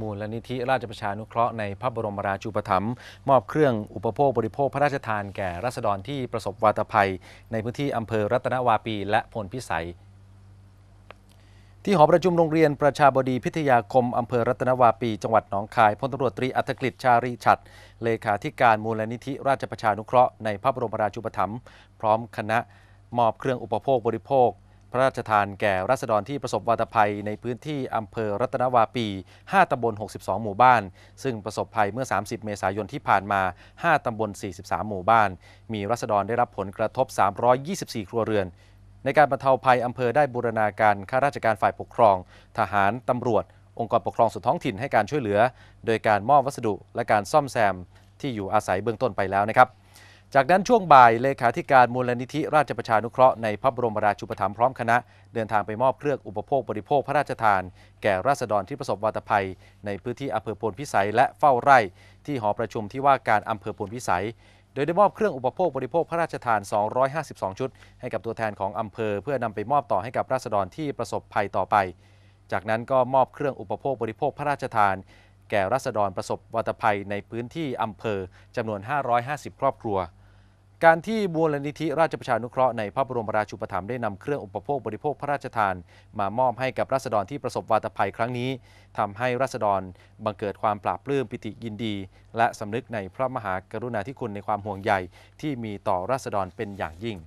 มูลนิธิราชประชานุเคราะห์ในพระบรมราชูปถัมภ์มอบเครื่องอุปโภคบริโภคพระราชทานแก่รัษฎรที่ประสบวาตภัยในพื้นที่อำเภอรัตนวาปีและพลพิสัย ที่หอประชุมโรงเรียนประชาบดีพิทยาคมอำเภอรัตนวาปีจังหวัดหนองคายพลตำรวจตรีอัธกฤษชารีฉัดเลขาธิการมูลนิธิราชประชานุเคราะห์ในพระบรมราชูปถัมภ์พร้อมคณะมอบเครื่องอุปโภคบริโภคพระราชทานแก่รัษฎรที่ประสบวาตภัยในพื้นที่อำเภอรัตนวาปี 5 ตำบล 62 หมู่บ้าน ซึ่งประสบภัยเมื่อ 30 เมษายนที่ผ่านมา 5 ตำบล 43 หมู่บ้าน มีรัษฎรได้รับผลกระทบ 324 ครัวเรือน ในการบรรเทาภัยอำเภอได้บูรณาการข้าราชการฝ่ายปกครอง ทหาร ตำรวจ องค์กรปกครองส่วนท้องถิ่นให้การช่วยเหลือ โดยการมอบวัสดุและการซ่อมแซม ที่อยู่อาศัยเบื้องต้นไปแล้วนะครับจากนั้นช่วงบ่ายเลขาธิการมูลนิธิราชประชานุเคราะห์ในพระบรมราชูปถัมภ์พร้อมคณะเดินทางไปมอบเครื่องอุปโภคบริโภคพระราชทาน แก่ราษฎรที่ประสบวัตภัย ในพื้นที่อำเภอพลพิสัยและเฝ้าไร่ ที่หอประชุมที่ว่าการอำเภอพลพิสัย โดยได้มอบเครื่องอุปโภคบริโภคพระราชทาน 252 ชุด ให้กับตัวแทนของอำเภอเพื่อนำไปมอบต่อให้กับราษฎรที่ประสบภัยต่อไป จากนั้นก็มอบเครื่องอุปโภคบริโภคพระราชทาน แก่ราษฎรประสบวัตภัยในพื้นที่อำเภอจำนวน 550 ครอบครัวการที่บูรณิธิราชประชานุเคราะห์ในพระบรมราชูปถัมภ์ได้นำเครื่องอุปโภคบริโภคพระราชทานมามอบให้กับราษฎรที่ประสบวาตภัยครั้งนี้ทำให้ราษฎรบังเกิดความปราบปลื้มปิติยินดีและสำนึกในพระมหากรุณาธิคุณในความห่วงใยที่มีต่อราษฎรเป็นอย่างยิ่ง